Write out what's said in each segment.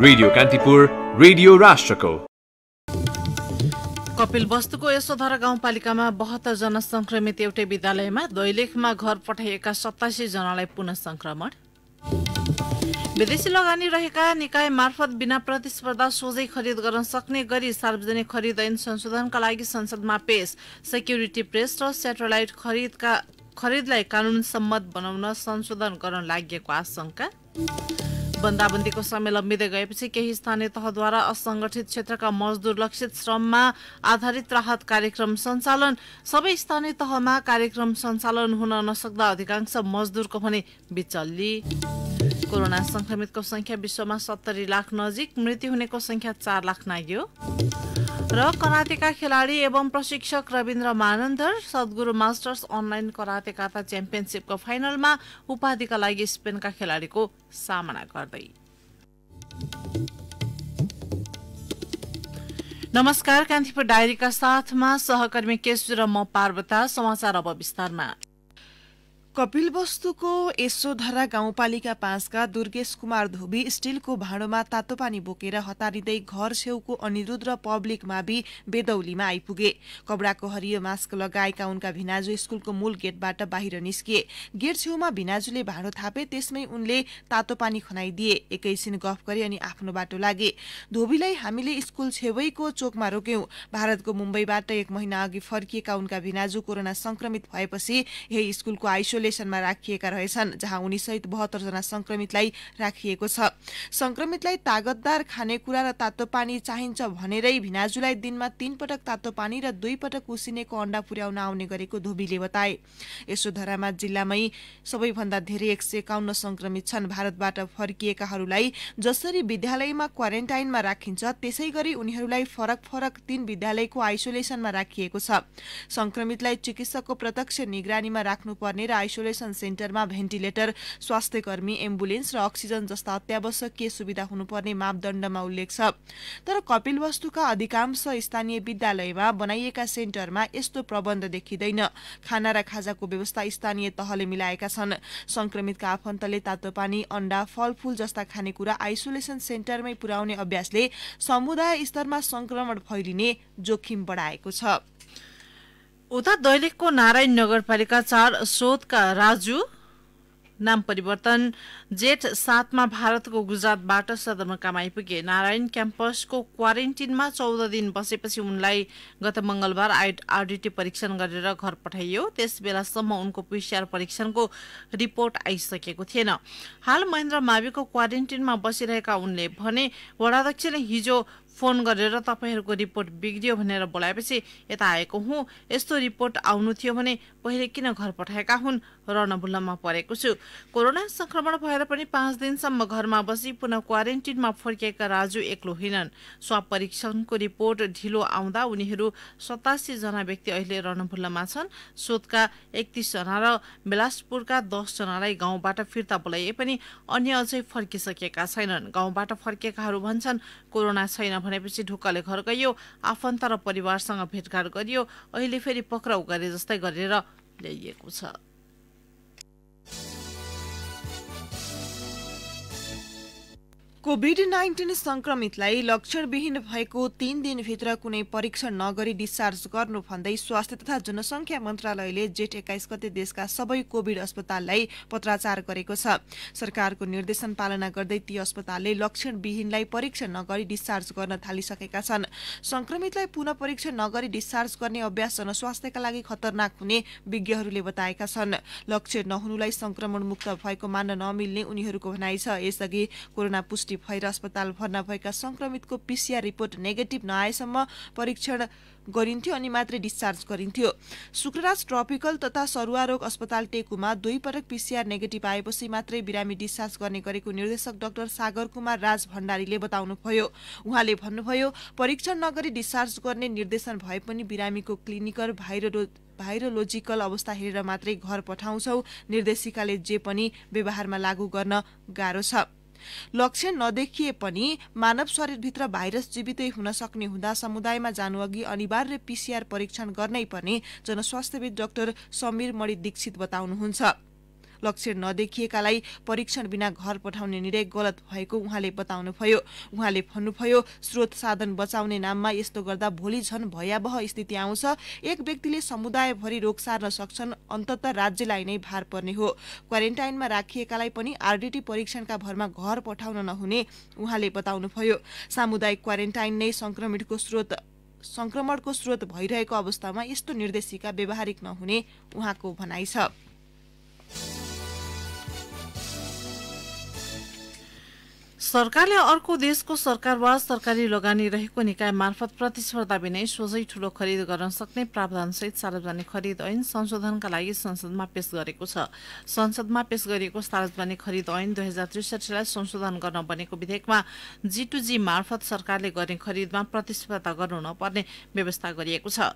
radio Kantipur radio राष्ट्रको कपिल वस्तुको यशोधरा गाउँपालिकामा बहत्तर जना संक्रमित एउटै विद्यालयमा दैलेखमा घर पठाइएका सत्तासी जनालाई पुनः संक्रमण विदेशी लगानी रहेका निकाय मार्फत बिना प्रतिस्पर्धा सोझै खरिद गर्न सक्ने गरी सार्वजनिक खरिद ऐन संशोधनका लागि संसदमा पेश सेक्युरिटी प्रेस र सेटेलाइट खरिदका खरिदलाई कानून सम्मत बनाउन संशोधन गर्न लागेको आशंका बन्दाबन्दीको समय लम्बिँदै गएपछि केही स्थानीय तहद्वारा असङ्गठित क्षेत्रका मजदुर लक्षित श्रममा आधारित राहत कार्यक्रम सञ्चालन सबै स्थानीय तहमा कार्यक्रम सञ्चालन हुन नसक्दा अधिकांश मजदुरको भने विचल्ली कोरोना संक्रमितको संख्या विश्वमा सत्तरी लाख नजिक मृत्यु हुनेको संख्या चार लाख नाग्यो र कराटेका खेलाडी एवं प्रशिक्षक Ravindra Manandhar Sadguru masters online kata च्याम्पियनसिपको फाइनलमा उपाधिका लागि स्पेनका खेलाडीको सामना गर्दै नमस्कार कान्तिपुर डायरीका साथमा सहकर्मी केशु र म पार्वता समाचार अब विस्तारमा कपिलवस्तुको यशोधरा गाउँपालिका पाँचका दुर्गेश कुमार धोबी स्टिलको भाँडोमा तातो पानी बोकेर हतारिँदै घर छेउको अनिरुद्ध पब्लिक माभि बेदौलीमा आइपुगे कपडाको हरियो मास्क लगाएका उनका भिनाजु स्कूलको मूल गेटबाट बाहिर निस्किए गेट छेउमा भिनाजुले भाँडो थापे त्यसमै उनले तातो पानी खनाइदिए एकैछिन गफ गरे अनि आफ्नो बाटो लागे धोबीलाई हामीले स्कूल छेवैको चोकमा रोक्यौं भारतको मुम्बईबाट एक महिना अघि फर्किएका उनका भिनाजु कोरोना संक्रमित भएपछि यही स्कूलको आइसोले आइसोलेसनमा राखिएका रहेछन् जहाँ उनी सहित बहत्तरजना संक्रमितलाई राखिएको छ संक्रमितलाई तागतदार खानेकुरा र तातो पानी चाहिन्छ भनेरै भिनाजुलाई दिनमा तीन पटक तातो पानी र दुई पटक उसिनेको अण्डा पुर्याउन आउने गरेको धोबीले बताए यसो धरामा जिल्लामै सबैभन्दा धेरै एक सय एकाउन्न संक्रमित छन् भारतबाट फर्किएकाहरूलाई जसरी विद्यालयमा क्वारेन्टाइनमा राखिन्छ त्यसै गरी उनीहरूलाई फरक फरक तीन विद्यालयको आइसोलेसनमा राखिएको छ संक्रमितलाई चिकित्सकको प्रत्यक्ष निगरानीमा राख्नुपर्ने र आइसोलेसन सेन्टरमा भेन्टिलेटर स्वास्थ्य कर्मी एम्बुलेन्स र अक्सिजन जस्ता अत्यावश्यक के सुविधा हुनुपर्ने मापदण्डमा उल्लेख छ तर कपिल वस्तुका अधिकांश स्थानीय विद्यालयमा बनाइएका सेन्टरमा यस्तो प्रबन्ध देखिँदैन खाना र खाजाको व्यवस्था स्थानीय तहले मिलाएका छन् संक्रमितका आफन्तले तातो पानी अण्डा फलफूल जस्ता खानेकुरा आइसोलेसन सेन्टरमै पुर्याउने अभ्यासले समुदाय स्तरमा संक्रमण फैलिने जोखिम बढाएको छ उता दैलेखको नारायण नगरपालिका चार सोधका राजु नाम परिवर्तन जेठ सातमा भारतको गुजरातबाट सदरमुकाम आइपुगे नारायण क्याम्पसको क्वारेन्टिनमा चौध दिन बसेपछि उनलाई गत मंगलबार आइट आरडिटी परीक्षण गरेर घर पठाइयो त्यस बेलासम्म उनको पिसिआर परीक्षणको रिपोर्ट आइसकेको थिएन हाल महेन्द्र माविको क्वारेन्टिनमा बसिरहेका उनले भने वडाध्यक्षले हिजो फोन गरेर तपाईँहरूको रिपोर्ट बिग्रियो भनेर बोलाएपछि यता आएको हुँ यस्तो रिपोर्ट आउनु थियो भने पहिले किन घर पठाएका हुन् रणबुल्लमा परेको छु कोरोना संक्रमण भएर पनि पाँच दिनसम्म घरमा बसी पुनः क्वारेन्टिनमा फर्किएका राजु एक्लो होइनन् स्वाप परीक्षणको रिपोर्ट ढिलो आउँदा उनीहरू सतासीजना व्यक्ति अहिले रणबुल्लमा छन् सोधका एकतिसजना र बिलासपुरका दसजनालाई गाउँबाट फिर्ता बोलाइए पनि अन्य अझै फर्किसकेका छैनन् गाउँबाट फर्किएकाहरू भन्छन् कोरोना छैन भनेपछि ढुक्कले घर गयो आफन्त र परिवारसँग भेटघाट गरियो अहिले फेरि पक्राउ गरे जस्तै गरेर ल्याइएको छ कोभिड नाइन्टिन संक्रमितलाई लक्षणविहीन भएको तीन दिनभित्र कुनै परीक्षण नगरी डिस्चार्ज गर्नु भन्दै स्वास्थ्य तथा जनसङ्ख्या मन्त्रालयले जेठ एक्काइस गते देशका सबै कोभिड अस्पताललाई पत्राचार गरेको छ सरकारको निर्देशन पालना गर्दै ती अस्पतालले लक्षणविहीनलाई परीक्षण नगरी डिस्चार्ज गर्न थालिसकेका छन् संक्रमितलाई पुनः परीक्षण नगरी डिस्चार्ज गर्ने अभ्यास जनस्वास्थ्यका लागि खतरनाक हुने विज्ञहरूले बताएका छन् लक्षण नहुनुलाई संक्रमण मुक्त भएको मान्न नमिल्ने उनीहरूको भनाइ छ यसअघि कोरोना पुष्टि पोजिटिभ भएर अस्पताल भर्ना भएका संक्रमितको पिसिआर रिपोर्ट नेगेटिभ नआएसम्म परीक्षण गरिन्थ्यो अनि मात्रै डिस्चार्ज गरिन्थ्यो शुक्रराज ट्रपिकल तथा सरुवा रोग अस्पताल टेकुमा दुई पटक पिसिआर नेगेटिभ आएपछि मात्रै बिरामी डिस्चार्ज गर्ने गरेको निर्देशक डाक्टर सागर कुमार राज भण्डारीले बताउनुभयो उहाँले भन्नुभयो परीक्षण नगरी डिस्चार्ज गर्ने निर्देशन भए पनि बिरामीको क्लिनिकल भाइरो भाइरोलोजिकल अवस्था हेरेर मात्रै घर पठाउँछौ निर्देशिकाले जे पनि व्यवहारमा लागू गर्न गाह्रो छ लक्षण नदेखिए पनि मानव शरीरभित्र भाइरस जीवितै हुन सक्ने हुँदा समुदायमा जानुअघि अनिवार्य पिसिआर परीक्षण गर्नै पर्ने जनस्वास्थ्यविद डाक्टर समीर मणि दीक्षित बताउनुहुन्छ लक्षण नदेखिएकालाई परीक्षण बिना घर पठाउने निर्णय गलत भएको उहाँले बताउनुभयो उहाँले भन्नुभयो स्रोत साधन बचाउने नाममा यस्तो गर्दा भोलि झन भयावह स्थिति आउँछ एक व्यक्तिले समुदायभरि रोग सार्न सक्छन् अन्तत राज्यलाई नै भार पर्ने हो क्वारेन्टाइनमा राखिएकालाई पनि आरडिटी परीक्षणका भरमा घर पठाउन नहुने उहाँले बताउनुभयो सामुदायिक क्वारेन्टाइन नै संक्रमितको स्रोत संक्रमणको स्रोत भइरहेको अवस्थामा यस्तो निर्देशिका व्यवहारिक नहुने उहाँको भनाइ छ सरकारले अर्को देशको सरकार वा सरकारी लगानी रहेको निकाय मार्फत प्रतिस्पर्धा बिनै सोझै ठूलो खरिद गर्न सक्ने प्रावधानसहित सार्वजनिक खरिद ऐन संशोधनका लागि संसदमा पेश गरेको छ संसदमा पेश गरिएको सार्वजनिक खरिद ऐन दुई हजार त्रिसठीलाई संशोधन गर्न बनेको विधेयकमा जी टू जी मार्फत सरकारले गर्ने खरिदमा प्रतिस्पर्धा गर्नु नपर्ने व्यवस्था गरिएको छ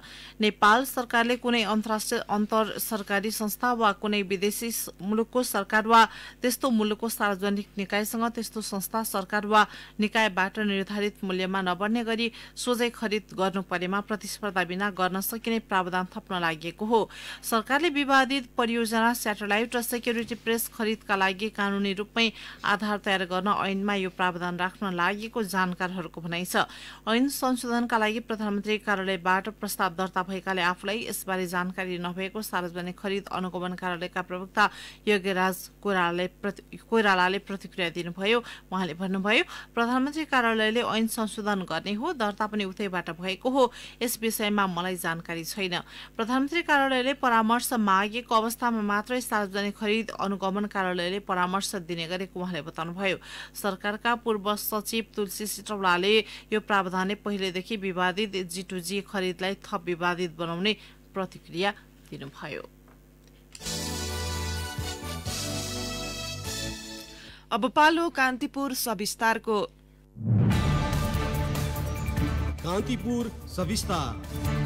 नेपाल सरकारले कुनै अन्तर्राष्ट्रिय अन्तर सरकारी संस्था वा कुनै विदेशी मुलुकको सरकार वा त्यस्तो मुलुकको सार्वजनिक निकायसँग त्यस्तो संस्था अथवा सरकार वा निकायबाट निर्धारित मूल्यमा नबढ्ने गरी सोझै खरिद गर्नु परेमा प्रतिस्पर्धा बिना गर्न सकिने प्रावधान थप्न लागि हो सरकारले विवादित परियोजना सेटेलाइट र सेक्युरिटी प्रेस खरिदका लागि कानुनी रूपमै आधार तयार गर्न ऐनमा यो प्रावधान राख्न लागेको जानकारहरूको भनाइ छ ऐन संशोधनका लागि प्रधानमन्त्री कार्यालयबाट प्रस्ताव दर्ता भएकाले आफूलाई यसबारे जानकारी नभएको सार्वजनिक खरिद अनुगमन कार्यालयका प्रवक्ता यज्ञराज कोइरालाले प्रतिक्रिया दिनुभयो उहाँले भन्नुभयो प्रधानमन्त्री कार्यालयले ऐन संशोधन गर्ने हो दर्ता पनि उतैबाट भएको हो यस विषयमा मलाई जानकारी छैन प्रधानमन्त्री कार्यालयले परामर्श मागेको अवस्थामा मात्रै सार्वजनिक खरिद अनुगमन कार्यालयले परामर्श दिने गरेको उहाँले बताउनुभयो सरकारका पूर्व सचिव तुलसी सिटौलाले यो प्रावधानले पहिलेदेखि विवादित जी टू जी खरिदलाई थप विवादित बनाउने प्रतिक्रिया दिनुभयो अब पालो कान्तिपुर सविस्तारको कान्तिपुर सविस्तार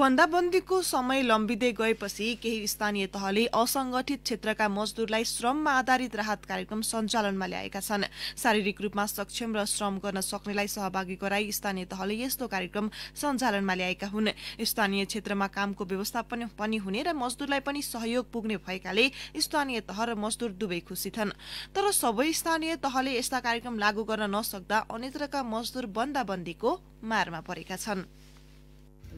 बन्दाबन्दीको समय लम्बिँदै गएपछि केही स्थानीय तहले असङ्गठित क्षेत्रका मजदुरलाई श्रममा आधारित राहत कार्यक्रम सञ्चालनमा ल्याएका छन् शारीरिक रूपमा सक्षम र श्रम गर्न सक्नेलाई सहभागी गराई स्थानीय तहले यस्तो कार्यक्रम सञ्चालनमा ल्याएका हुन् स्थानीय क्षेत्रमा कामको व्यवस्थापन पनि हुने र मजदुरलाई पनि सहयोग पुग्ने भएकाले स्थानीय तह र मजदुर दुवै खुसी छन् तर सबै स्थानीय तहले यस्ता कार्यक्रम लागू गर्न नसक्दा अन्यत्रका मजदुर बन्दाबन्दीको मारमा परेका छन्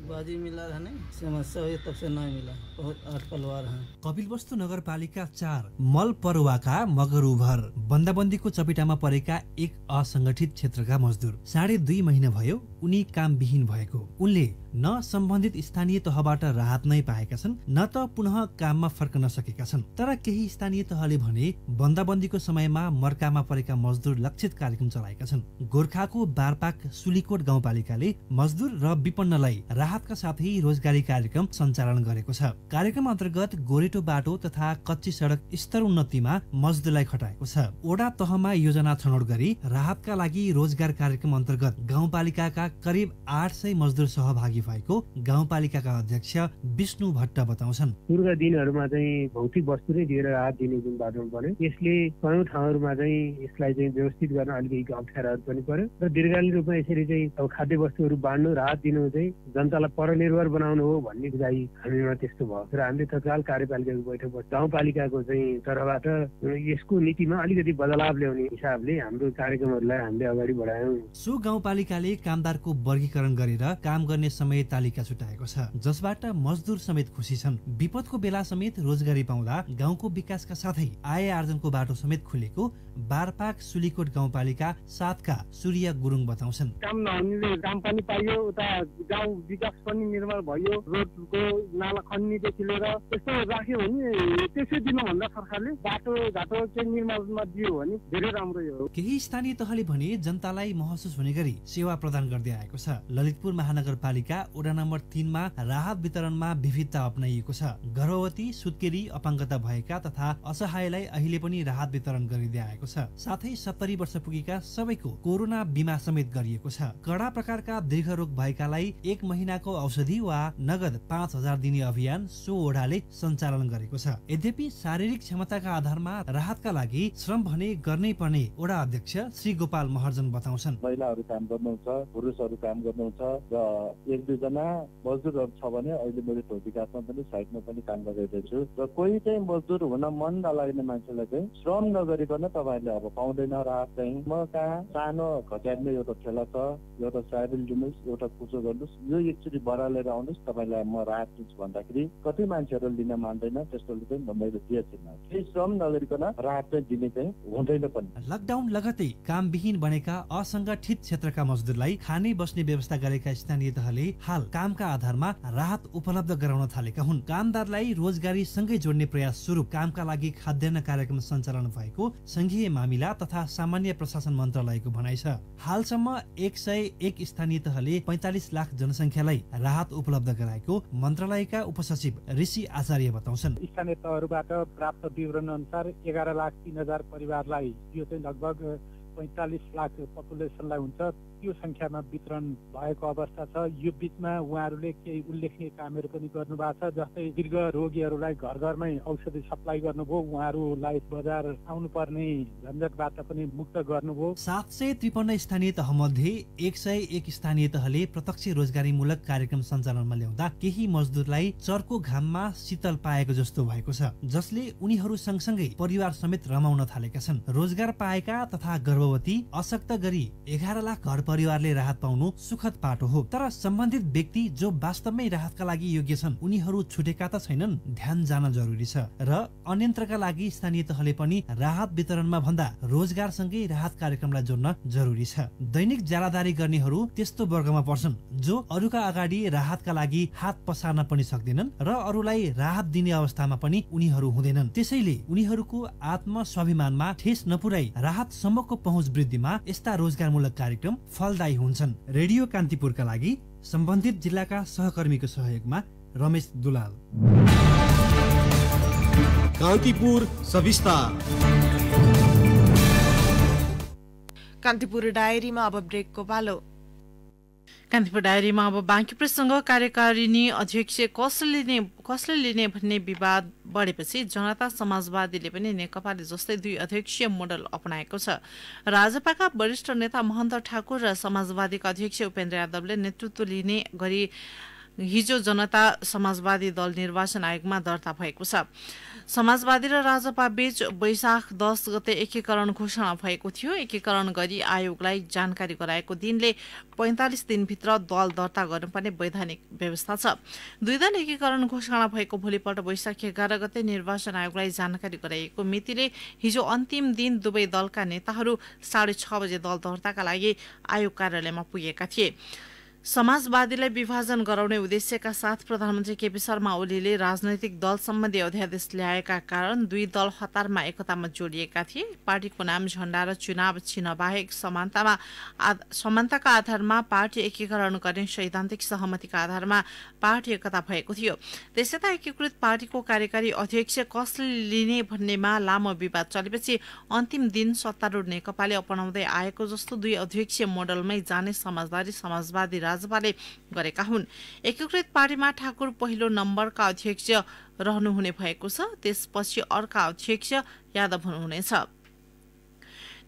बाजी मिला है समस्या हुई तब से नहीं मिला बहुत आठ परिवार हैं कपिलवस्तु नगरपालिका चार मल परुवाका मगर उभर चपेटा में परेका एक क्षेत्र क्षेत्रका मजदुर साढे दुई महिना भयो उनी कामविहीन भएको उनले न सम्बन्धित स्थानीय तहबाट राहत नै पाएका छन् न त पुनः काममा फर्कन सकेका छन् तर केही स्थानीय तहले भने बन्दाबन्दीको समयमा मर्कामा परेका मजदुर लक्षित कार्यक्रम चलाएका छन् गोर्खाको बारपाक सुलीकोट गाउँपालिकाले मजदुर र विपन्नलाई राहत राहतका साथै रोजगारी कार्यक्रम सञ्चालन गरेको छ कार्यक्रम अन्तर्गत गोरेटो बाटो तथा कच्ची सडक स्तर उन्नतिमा मजदुरलाई खटाएको छ ओडा तहमा योजना छनौट गरी राहतका लागि रोजगार कार्यक्रम अन्तर्गत गाउँपालिकाका करिब आठ सय मजदुर सहभागी भएको गाउँपालिकाका अध्यक्ष विष्णु भट्ट बताउँछन् पूर्वका दिनहरूमा चाहिँ भौतिक वस्तु नै दिएर राहत दिने जुन बाटो पर्यो यसले कयौँ ठाउँहरूमा चाहिँ यसलाई चाहिँ व्यवस्थित गर्न अलिकति अप्ठ्याराहरू पनि पर्यो र दीर्घकालीन रूपमा यसरी चाहिँ खाद्य वस्तुहरू बाँड्नु राहत दिनु चाहिँ जनतालाई जनतालाई परनिर्भर बनाउनु हो भन्ने बुझाइ हामीमा त्यस्तो भयो र हामीले तत्काल कार्यपालिकाको बैठकबाट गाउँपालिकाको चाहिँ तर्फबाट यसको नीतिमा अलिकति बदलाव ल्याउने हिसाबले हाम्रो कार्यक्रमहरूलाई हामीले अगाडि बढायौँ सो गाउँपालिकाले कामदारको वर्गीकरण गरेर काम गर्ने समय तालिका छुटाएको छ जसबाट मजदुर समेत खुसी छन् विपदको बेला समेत रोजगारी पाउँदा गाउँको विकासका साथै आय आर्जनको बाटो समेत खुलेको बारपाक सुलीकोट गाउँपालिका साथका सूर्य गुरुङ बताउँछन् काम नहुनेले काम पनि पाइयो उता गाउँ विकास ट्र्याक पनि निर्माण भयो रोडको नाला खन्नीदेखि लिएर यस्तो राख्यो भने त्यसै दिनुभन्दा सरकारले बाटो घाटो चाहिँ निर्माणमा दियो भने धेरै राम्रो हो केही स्थानीय तहले भने जनतालाई महसुस हुने गरी सेवा प्रदान गर्दै आएको छ ललितपुर महानगरपालिका वडा नम्बर तिनमा राहत वितरणमा विविधता अप्नाइएको छ गर्भवती सुत्केरी अपाङ्गता भएका तथा असहायलाई अहिले पनि राहत वितरण गरिँदै आएको छ साथै सत्तरी वर्ष पुगेका सबैको कोरोना बिमा समेत गरिएको छ कडा प्रकारका दीर्घ रोग भएकालाई एक महिना महिनाको औषधि वा नगद पाँच हजार दिने अभियान सो ओडाले सञ्चालन गरेको छ यद्यपि शारीरिक क्षमताका आधारमा राहतका लागि श्रम भने गर्नै पर्ने ओडा अध्यक्ष श्री गोपाल महर्जन बताउँछन् महिलाहरू काम गर्नुहुन्छ पुरुषहरू काम गर्नुहुन्छ र एक दुईजना मजदुरहरू छ भने अहिले मैले धोबी पनि साइडमा पनि काम गरिरहेछु र कोही चाहिँ मजदुर हुन मन नलाग्ने मान्छेलाई चाहिँ श्रम नगरिकन तपाईँहरूले अब पाउँदैन राहत चाहिँ म कहाँ सानो घट्याडमा एउटा ठेला छ एउटा ट्राभल लिनुहोस् एउटा कुचो गर्नुहोस् यो एक एकचोटि बडा लिएर आउनुहोस् तपाईँलाई म राहत दिन्छु भन्दाखेरि कति मान्छेहरू लिन मान्दैन त्यस्तोले चाहिँ मैले छैन केही श्रम नगरिकन राहत चाहिँ दिने चाहिँ हुँदैन पनि लकडाउन लगतै कामविहीन बनेका असङ्गठित क्षेत्रका मजदुरलाई खाने बस्ने व्यवस्था गरेका स्थानीय तहले हाल कामका आधारमा राहत उपलब्ध गराउन थालेका हुन् कामदारलाई रोजगारी सँगै जोड्ने प्रयास स्वरूप कामका लागि खाद्यान्न कार्यक्रम सञ्चालन भएको संघीय मामिला तथा सामान्य प्रशासन मन्त्रालयको भनाइ छ हालसम्म एक सय एक स्थानीय तहले पैतालिस लाख जनसङ्ख्यालाई राहत उपलब्ध गराएको मन्त्रालयका उपसचिव ऋषि आचार्य बताउँछन् स्थानीय तहहरूबाट प्राप्त विवरण अनुसार एघार लाख तिन हजार परिवारलाई यो चाहिँ लगभग पैँतालिस लाख पपुलेसनलाई हुन्छ त्यो सङ्ख्यामा वितरण भएको अवस्था छ यो बिचमा उहाँहरूले केही उल्लेखनीय कामहरू पनि गर्नुभएको छ जस्तै दीर्घ रोगीहरूलाई घर घरमै औषधि सप्लाई गर्नुभयो उहाँहरूलाई बजार आउनुपर्ने झन्झटबाट पनि मुक्त गर्नुभयो सात सय त्रिपन्न स्थानीय तहमध्ये एक सय एक स्थानीय तहले प्रत्यक्ष रोजगारीमूलक कार्यक्रम सञ्चालनमा ल्याउँदा केही मजदुरलाई चर्को घाममा शीतल पाएको जस्तो भएको छ जसले उनीहरू सँगसँगै परिवार समेत रमाउन थालेका छन् रोजगार पाएका तथा गर्भवती अशक्त गरी एघार लाख घर परिवारले राहत पाउनु सुखद पाटो हो तर सम्बन्धित व्यक्ति जो वास्तवमै राहतका लागि योग्य छन् उनीहरू छुटेका त छैनन् ध्यान जान जरुरी छ र अन्यन्त्रका लागि स्थानीय तहले पनि राहत वितरणमा भन्दा रोजगारसँगै राहत कार्यक्रमलाई जोड्न जरुरी छ दैनिक ज्यालादारी गर्नेहरू त्यस्तो वर्गमा पर्छन् जो अरूका अगाडि राहतका लागि हात पसार्न पनि सक्दैनन् र अरूलाई राहत दिने अवस्थामा पनि उनीहरू हुँदैनन् त्यसैले उनीहरूको आत्म स्वाभिमानमा ठेस नपुराई राहत सम्मको पहुँच वृद्धिमा यस्ता रोजगारमूलक कार्यक्रम फलदायी हुन्छन् रेडियो कान्तिपुरका लागि सम्बन्धित जिल्लाका सहकर्मीको सहयोगमा रमेश दुलाल कान्तिपुर कान्तिपुर डायरीमा अब ब्रेकको पालो कान्तिपुर डायरीमा अब बाँकी प्रसङ्ग कार्यकारिणी अध्यक्ष कसले लिने कसले लिने भन्ने विवाद बढेपछि जनता समाजवादीले पनि नेकपाले जस्तै दुई अध्यक्षीय मोडल अपनाएको छ राजपाका वरिष्ठ नेता महन्त ठाकुर र समाजवादीका अध्यक्ष उपेन्द्र यादवले नेतृत्व लिने गरी हिजो जनता समाजवादी दल निर्वाचन आयोगमा दर्ता भएको छ समाजवादी र राजपा बीच वैशाख दस गते एकीकरण घोषणा भएको थियो एकीकरण गरी आयोगलाई जानकारी गराएको दिनले पैँतालिस दिनभित्र दल दर्ता गर्नुपर्ने वैधानिक व्यवस्था छ दुई दल एकीकरण घोषणा भएको भोलिपल्ट वैशाख एघार गते निर्वाचन आयोगलाई जानकारी गराइएको मितिले हिजो अन्तिम दिन दुवै दलका नेताहरू साढे छ बजे दल दर्ताका लागि आयोग कार्यालयमा पुगेका थिए समाजवादीलाई विभाजन गराउने उद्देश्यका साथ प्रधानमन्त्री केपी शर्मा ओलीले राजनैतिक दल सम्बन्धी अध्यादेश ल्याएका कारण दुई दल हतारमा एकतामा जोडिएका थिए पार्टीको नाम झण्डा र चुनाव चिन्ह बाहेक समानतामा समानताका आधारमा पार्टी एकीकरण गर्ने सैद्धान्तिक सहमतिका आधारमा पार्टी एकता भएको थियो त्यसैता एकीकृत पार्टीको कार्यकारी अध्यक्ष कसले लिने भन्नेमा लामो विवाद चलेपछि अन्तिम दिन सत्तारूढ नेकपाले अपनाउँदै आएको जस्तो दुई अध्यक्ष मोडलमै जाने समाजवादी समाजवादी राजपाले गरेका हुन् एकीकृत पार्टीमा ठाकुर पहिलो नम्बरका अध्यक्ष रहनुहुने भएको छ त्यसपछि अर्का अध्यक्ष यादव हुनुहुनेछ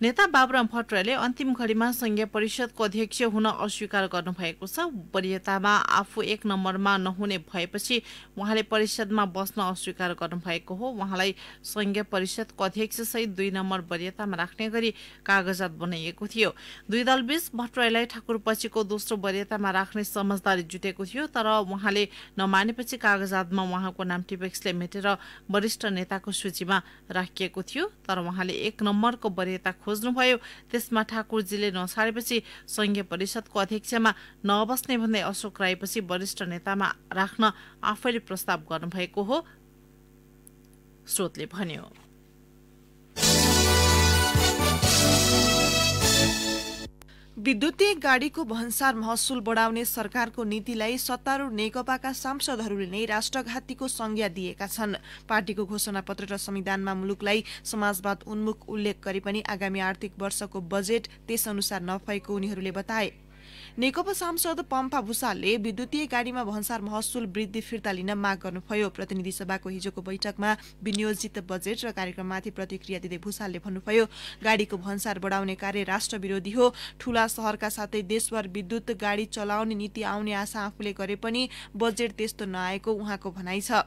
नेता बाबुराम भट्टराईले अन्तिम घडीमा संघीय परिषदको अध्यक्ष हुन अस्वीकार गर्नुभएको छ वरियतामा आफू एक नम्बरमा नहुने भएपछि उहाँले परिषदमा बस्न अस्वीकार गर्नुभएको हो उहाँलाई संघीय परिषदको अध्यक्षसहित दुई नम्बर वरियतामा राख्ने गरी कागजात बनाइएको थियो दुई दलबीच भट्टराईलाई ठाकुर पछिको दोस्रो वरियतामा राख्ने समझदारी जुटेको थियो तर उहाँले नमानेपछि कागजातमा उहाँको नाम टिपेक्सले मेटेर वरिष्ठ नेताको सूचीमा राखिएको थियो तर उहाँले एक नम्बरको वरियता खोज्नुभयो त्यसमा ठाकुरजीले नछाडेपछि सङ्घीय परिषदको अध्यक्षमा नबस्ने भन्दै अशोक राईपछि वरिष्ठ नेतामा राख्न आफैले प्रस्ताव गर्नुभएको हो स्रोतले भन्यो विद्युतीय गाडीको भन्सार महसुल बढाउने सरकारको नीतिलाई सत्तारूढ नेकपाका सांसदहरूले नै राष्ट्रघातीको संज्ञा दिएका छन् पार्टीको घोषणापत्र र संविधानमा मुलुकलाई समाजवाद उन्मुख उल्लेख गरे पनि आगामी आर्थिक वर्षको बजेट त्यसअनुसार नभएको उनीहरूले बताए नेकपा सांसद पम्पा भूषालले विद्युतीय गाडीमा भन्सार महसुल वृद्धि फिर्ता लिन माग गर्नुभयो प्रतिनिधि सभाको हिजोको बैठकमा विनियोजित बजेट र कार्यक्रममाथि प्रतिक्रिया दिँदै भूषालले भन्नुभयो गाडीको भन्सार बढाउने कार्य राष्ट्र विरोधी हो ठूला सहरका साथै देशभर विद्युत गाडी चलाउने नीति आउने आशा आफूले गरे पनि बजेट त्यस्तो नआएको उहाँको भनाइ छ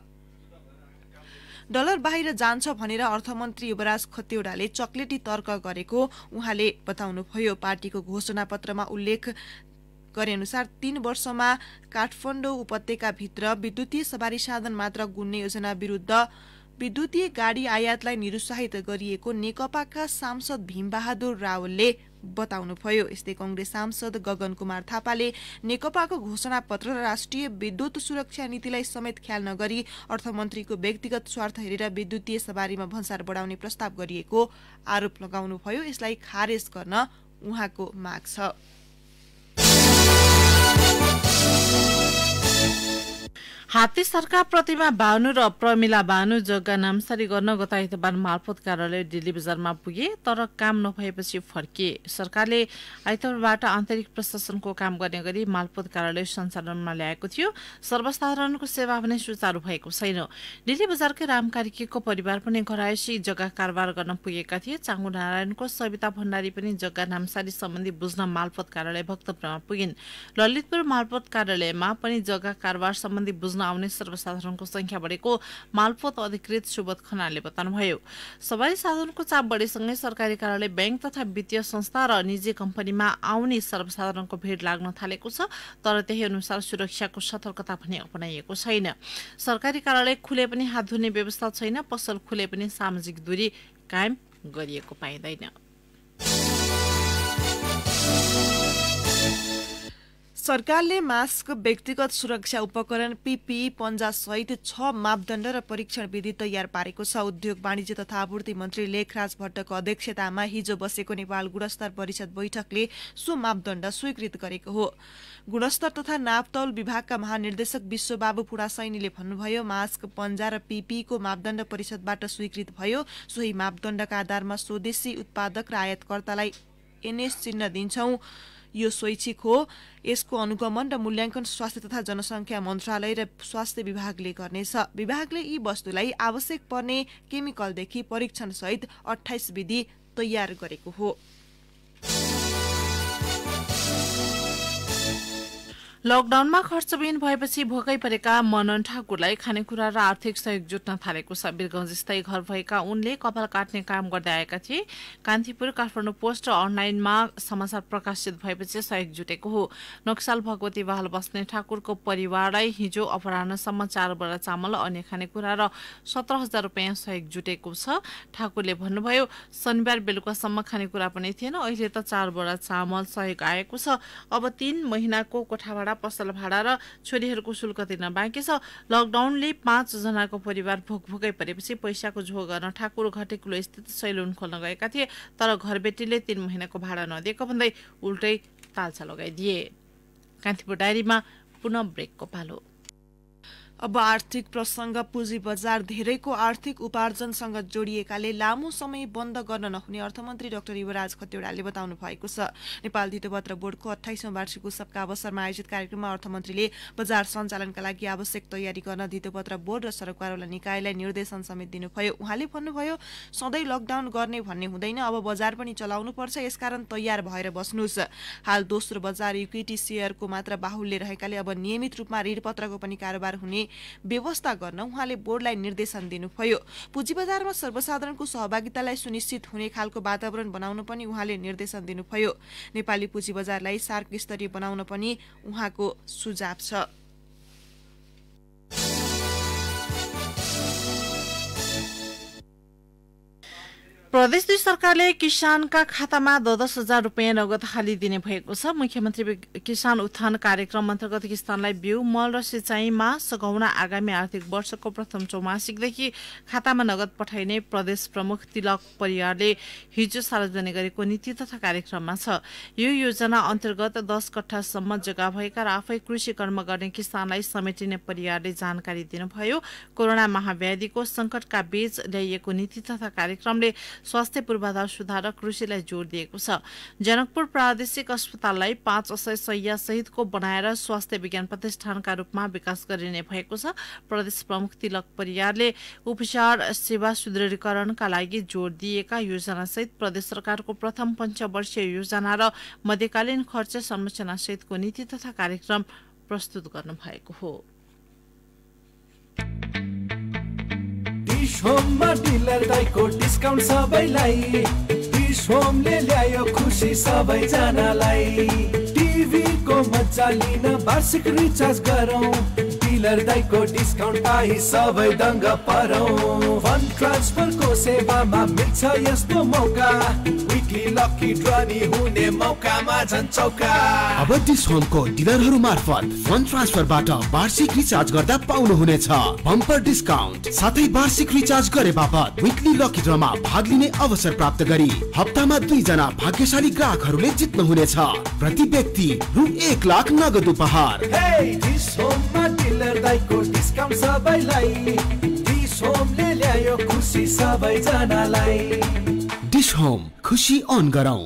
डलर बाहिर जान्छ भनेर अर्थमन्त्री युवराज खतेडाले चक्लेटी तर्क गरेको उहाँले बताउनुभयो पार्टीको घोषणापत्रमा उल्लेख अनुसार तीन वर्षमा काठमाडौँ उपत्यकाभित्र विद्युतीय सवारी साधन मात्र गुन्ने योजना विरुद्ध विद्युतीय गाडी आयातलाई निरुत्साहित गरिएको नेकपाका सांसद भीमबहादुर रावलले बताउनुभयो यस्तै कङ्ग्रेस सांसद गगन कुमार थापाले नेकपाको घोषणा पत्र र राष्ट्रिय विद्युत सुरक्षा नीतिलाई समेत ख्याल नगरी अर्थमन्त्रीको व्यक्तिगत स्वार्थ हेरेर विद्युतीय सवारीमा भन्सार बढाउने प्रस्ताव गरिएको आरोप लगाउनुभयो यसलाई खारेज गर्न उहाँको माग छ हात्ती सरकार प्रतिमा भानु र प्रमिला बानु जग्गा नामसारी गर्न गत आइतबार मालपोत कार्यालय दिल्ली बजारमा पुगे तर काम नभएपछि फर्किए सरकारले आइतबारबाट आन्तरिक प्रशासनको काम गर्ने गरी मालपोत कार्यालय सञ्चालनमा ल्याएको थियो सर्वसाधारणको सेवा भने सुचारू भएको छैन दिल्ली बजारकै राम कार्कीको परिवार पनि घरायसी जग्गा कारोबार गर्न पुगेका थिए चाङ्गु नारायणको सविता भण्डारी पनि जग्गा नामसारी सम्बन्धी बुझ्न मालपोत कार्यालय भक्तपुरमा पुगिन् ललितपुर मालपोत कार्यालयमा पनि जग्गा कारोबार सम्बन्धी बुझ्न बुझ्न आउने सर्वसाधारणको संख्या बढेको मालपोत अधिकृत सुबोध खनालले बताउनुभयो सवारी साधनको चाप बढेसँगै सरकारी कार्यालय ब्याङ्क तथा वित्तीय संस्था र निजी कम्पनीमा आउने सर्वसाधारणको भिड लाग्न थालेको छ तर त्यही अनुसार सुरक्षाको सतर्कता भने अपनाइएको छैन सरकारी कार्यालय खुले पनि हात धुने व्यवस्था छैन पसल खुले पनि सामाजिक दूरी कायम गरिएको पाइँदैन सरकारले मास्क व्यक्तिगत सुरक्षा उपकरण पिपी सहित छ मापदण्ड र परीक्षण विधि तयार पारेको छ उद्योग वाणिज्य तथा आपूर्ति मन्त्री लेखराज भट्टको अध्यक्षतामा हिजो बसेको नेपाल गुणस्तर परिषद बैठकले सो मापदण्ड स्वीकृत गरेको हो गुणस्तर तथा नापतौल विभागका महानिर्देशक विश्वबाबु पुडासैनीले भन्नुभयो मास्क पन्जा र पिपीको मापदण्ड परिषदबाट स्वीकृत भयो सोही मापदण्डका आधारमा स्वदेशी उत्पादक र आयातकर्तालाई एनएस चिन्ह दिन्छौं यो स्वैच्छिक हो यसको अनुगमन र मूल्याङ्कन स्वास्थ्य तथा जनसङ्ख्या मन्त्रालय र स्वास्थ्य विभागले गर्नेछ विभागले यी वस्तुलाई आवश्यक पर्ने केमिकलदेखि परीक्षणसहित अठाइस विधि तयार गरेको हो लकडाउनमा खर्चविहीन भएपछि भोकै परेका मनन ठाकुरलाई खानेकुरा र आर्थिक सहयोग जुट्न थालेको छ वीरगंज स्थायी घर भएका उनले कपाल काट्ने काम गर्दै आएका थिए कान्तिपुर काठमाडौँ पोस्ट र अनलाइनमा समाचार प्रकाशित भएपछि सहयोग जुटेको हो नक्साल भगवती बहाल बस्ने ठाकुरको परिवारलाई हिजो अपरान्हसम्म चार बडा चामल अन्य खानेकुरा र सत्र हजार रुपियाँ सहयोग जुटेको छ ठाकुरले भन्नुभयो शनिबार बेलुकासम्म खानेकुरा पनि थिएन अहिले त चार बडा चामल सहयोग आएको छ अब तीन महिनाको कोठाबाट भाडा पसल भाडा र छोरीहरूको शुल्क दिन बाँकी छ लकडाउनले पाँचजनाको परिवार भोक भोकै परेपछि पैसाको झो गर्न ठाकुर घटेकुलो स्थित सैलुन खोल्न गएका थिए तर घरबेटीले तिन महिनाको भाडा नदिएको भन्दै उल्टै तालसा लगाइदिए कान्तिपुर डायरीमा पुनः ब्रेकको पालो अब आर्थिक प्रसङ्ग पुँजी बजार धेरैको आर्थिक उपार्जनसँग जोडिएकाले लामो समय बन्द गर्न नहुने अर्थमन्त्री डाक्टर युवराज खतिवडाले बताउनु भएको छ नेपाल धितोपत्र बोर्डको अठाइसौँ वार्षिक उत्सवका अवसरमा आयोजित कार्यक्रममा अर्थमन्त्रीले बजार सञ्चालनका लागि आवश्यक तयारी गर्न धितोपत्र बोर्ड र सरकारवाला निकायलाई निर्देशन समेत दिनुभयो उहाँले भन्नुभयो सधैँ लकडाउन गर्ने भन्ने हुँदैन अब बजार पनि चलाउनुपर्छ यसकारण तयार भएर बस्नुहोस् हाल दोस्रो बजार इक्विटी सेयरको मात्र बाहुल्य रहेकाले अब नियमित रूपमा ऋणपत्रको पनि कारोबार हुने व्यवस्था गर्न उहाँले बोर्डलाई निर्देशन दिनुभयो पुँजी बजारमा सर्वसाधारणको सहभागितालाई सुनिश्चित हुने खालको वातावरण बनाउन पनि उहाँले निर्देशन दिनुभयो नेपाली पुँजी बजारलाई सार्क स्तरीय बनाउन पनि उहाँको सुझाव छ प्रदेश दुई सरकारले किसानका खातामा दस दस हजार रुपियाँ नगद हालिदिने भएको छ मुख्यमन्त्री किसान उत्थान कार्यक्रम अन्तर्गत किसानलाई बिउ मल र सिँचाइमा सघाउन आगामी आर्थिक वर्षको प्रथम चौमासिकदेखि खातामा नगद पठाइने प्रदेश प्रमुख तिलक परियारले हिजो सार्वजनिक गरेको नीति तथा कार्यक्रममा छ यो योजना अन्तर्गत दस कट्ठासम्म जग्गा भएका र आफै कृषि कर्म गर्ने किसानलाई समेटिने परियारले जानकारी दिनुभयो कोरोना महाव्याधिको सङ्कटका बीच ल्याइएको नीति तथा कार्यक्रमले स्वास्थ्य पूर्वाधार सुधार र कृषिलाई जोड दिएको छ जनकपुर प्रादेशिक अस्पताललाई पाँच सय सहितको बनाएर स्वास्थ्य विज्ञान प्रतिष्ठानका रूपमा विकास गरिने भएको छ प्रदेश प्रमुख तिलक परियारले उपचार सेवा सुदृढीकरणका लागि जोड दिएका योजनासहित प्रदेश सरकारको प्रथम पञ्चवर्षीय योजना र मध्यकालीन खर्च संरचना सहितको नीति तथा कार्यक्रम प्रस्तुत गर्नुभएको हो होममा डिलर डिस्काउन्ट सबैलाई होमले ल्यायो खुसी सबैजनालाई टिभीको मजा लिन वार्षिक रिचार्ज गरौँ डिलर दाइको डिस्काउन्ट पाइ सबै दङ्ग परौ वन ट्रान्सफरको सेवामा मिल्छ यस्तो मौका विकली लकी ड्रनी हुने मौकामा झन् चौका अब डिस्काउन्टको डिलरहरू मार्फत वन ट्रान्सफरबाट वार्षिक रिचार्ज गर्दा पाउनु हुनेछ बम्पर डिस्काउन्ट साथै वार्षिक रिचार्ज गरे बापत विकली लकी ड्रमा भाग लिने अवसर प्राप्त गरी हप्तामा दुई जना भाग्यशाली ग्राहकहरुले जित्नु हुनेछ प्रति व्यक्ति रु एक लाख नगद उपहार हे hey, दाइको डिस्काउन्ट सबैलाई डिस होमले ल्यायो खुसी सबैजनालाई डिस होम खुसी अन गरौँ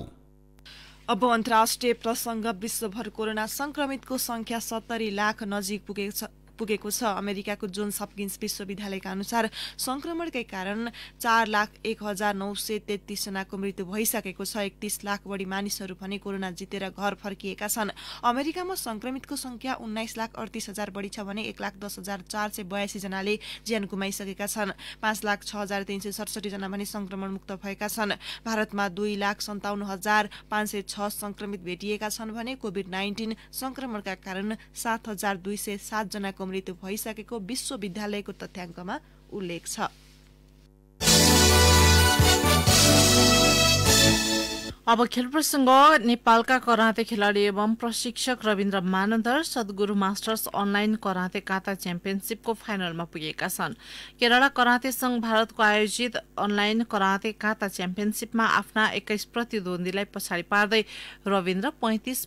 अब अन्तर्राष्ट्रिय प्रसङ्ग विश्वभर कोरोना संक्रमितको संख्या सत्तरी लाख नजिक पुगेको छ पुगेको छ अमेरिकाको जोन सपकिन्स विश्वविद्यालयका अनुसार सङ्क्रमणकै कारण चार लाख एक हजार नौ सय तेत्तिसजनाको मृत्यु भइसकेको छ एकतिस लाख बढी मानिसहरू भने कोरोना जितेर घर फर्किएका छन् अमेरिकामा सङ्क्रमितको सङ्ख्या उन्नाइस लाख अडतिस हजार बढी छ भने एक लाख दस हजार चार सय बयासीजनाले ज्यान गुमाइसकेका छन् पाँच लाख छ हजार तिन सय सडसठीजना भने मुक्त भएका छन् भारतमा दुई लाख सन्ताउन्न हजार पाँच सय छ सङ्क्रमित भेटिएका छन् भने कोभिड नाइन्टिन सङ्क्रमणका कारण सात हजार दुई सय सातजनाको मृत्यु भइसकेको विश्वविद्यालयको तथ्याङ्कमा उल्लेख छ अब खेल प्रसङ्ग नेपालका कराते खेलाडी एवं प्रशिक्षक Ravindra Manandhar Sadguru masters online karate kata च्याम्पियनसिपको फाइनलमा पुगेका छन् केरला कराते सङ्घ भारतको आयोजित अनलाइन कराते काता च्याम्पियनसिपमा आफ्ना एक्काइस प्रतिद्वन्दीलाई पछाडि पार्दै रविन्द्र पैँतिस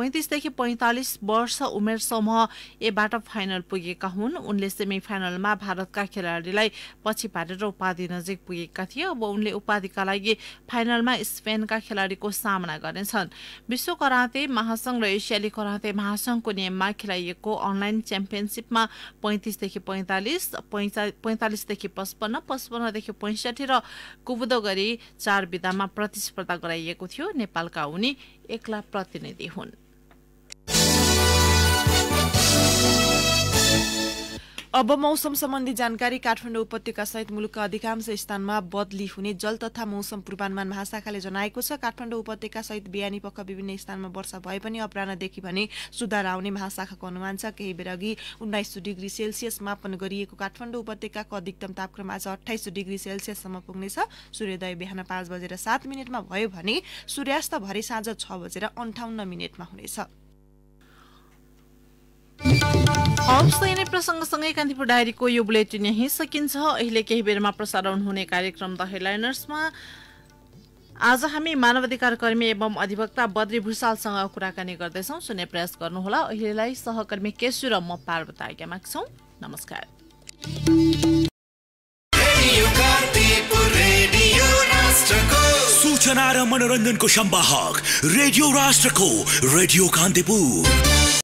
पैँतिसदेखि पैँतालिस वर्ष उमेर समूह एबाट फाइनल पुगेका हुन् उनले सेमी फाइनलमा भारतका खेलाडीलाई पछि पारेर उपाधि नजिक पुगेका थिए अब उनले उपाधिका लागि फाइनलमा स्पेनका खेलाडीको सामना गर्नेछन् विश्व कराते महासङ्घ र एसियाली कराते महासङ्घको नियममा खेलाइएको अनलाइन च्याम्पियनसिपमा पैँतिसदेखि पैँतालिस पैँतालिसदेखि पचपन्न पचपन्नदेखि पैँसठी र कुबुदो गरी चार विधामा प्रतिस्पर्धा गराइएको थियो नेपालका उनी एक्ला प्रतिनिधि हुन् अब मौसम सम्बन्धी जानकारी काठमाडौँ उपत्यका सहित मुलुकका अधिकांश स्थानमा बदली हुने जल तथा मौसम पूर्वानुमान महाशाखाले जनाएको छ काठमाडौँ उपत्यका सहित बिहानी पख विभिन्न स्थानमा वर्षा भए पनि अपरान्हदेखि भने सुधार आउने महाशाखाको अनुमान छ केही बेर अघि उन्नाइस डिग्री सेल्सियस मापन गरिएको काठमाडौँ उपत्यकाको अधिकतम तापक्रम आज अठाइस डिग्री सेल्सियससम्म पुग्नेछ सूर्योदय बिहान पाँच बजेर सात मिनटमा भयो भने सूर्यास्त भरे साँझ छ बजेर अन्ठाउन्न मिनटमा हुनेछ हौस् प्रसङ्गसँगै कान्तिपुर डायरीको यो बुलेटिन यहीँ सकिन्छ अहिले केही बेरमा प्रसारण हुने कार्यक्रम द हेडलाइनर्समा आज हामी मानवाधिकार कर्मी एवं अधिवक्ता बद्री भूषालसँग कुराकानी गर्दैछौँ सुन्ने प्रयास गर्नुहोला अहिलेलाई सहकर्मी केशु र म पार्वती आज्ञामा छौँ नमस्कार सूचना र मनोरञ्जनको सम्वाहक रेडियो राष्ट्रको रेडियो कान्तिपुर